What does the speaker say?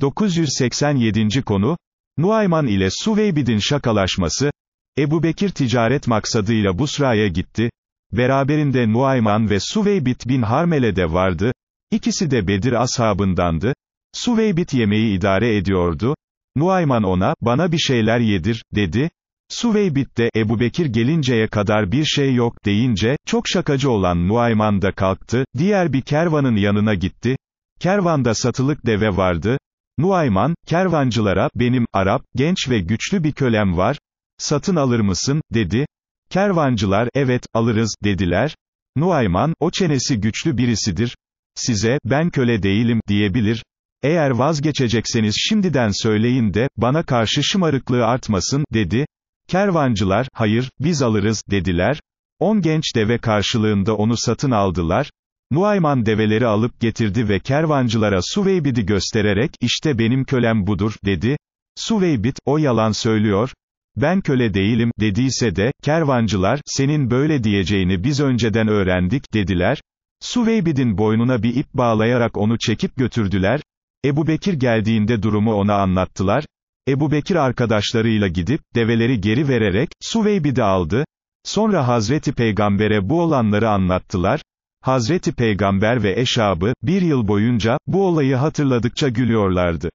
987. konu, Nuayman ile Suveybid'in şakalaşması, Ebu Bekir ticaret maksadıyla Busra'ya gitti, beraberinde Nuayman ve Suveybit bin Harmele de vardı, İkisi de Bedir ashabındandı, Suveybit yemeği idare ediyordu, Nuayman ona, bana bir şeyler yedir, dedi, Suveybit de, Ebu Bekir gelinceye kadar bir şey yok, deyince, çok şakacı olan Nuayman da kalktı, diğer bir kervanın yanına gitti, kervanda satılık deve vardı, Nuayman, kervancılara, benim, Arap, genç ve güçlü bir kölem var, satın alır mısın, dedi. Kervancılar, evet, alırız, dediler. Nuayman, o çenesi güçlü birisidir. Size, ben köle değilim, diyebilir. Eğer vazgeçecekseniz şimdiden söyleyin de, bana karşı şımarıklığı artmasın, dedi. Kervancılar, hayır, biz alırız, dediler. On genç deve karşılığında onu satın aldılar. Muayman develeri alıp getirdi ve kervancılara Suveybid'i göstererek, işte benim kölem budur, dedi. Suveybid, o yalan söylüyor, ben köle değilim, dediyse de, kervancılar, senin böyle diyeceğini biz önceden öğrendik, dediler. Suveybid'in boynuna bir ip bağlayarak onu çekip götürdüler. Ebu Bekir geldiğinde durumu ona anlattılar. Ebu Bekir arkadaşlarıyla gidip, develeri geri vererek, Suveybid'i aldı. Sonra Hazreti Peygamber'e bu olanları anlattılar. Hazreti Peygamber ve eşabı, bir yıl boyunca, bu olayı hatırladıkça gülüyorlardı.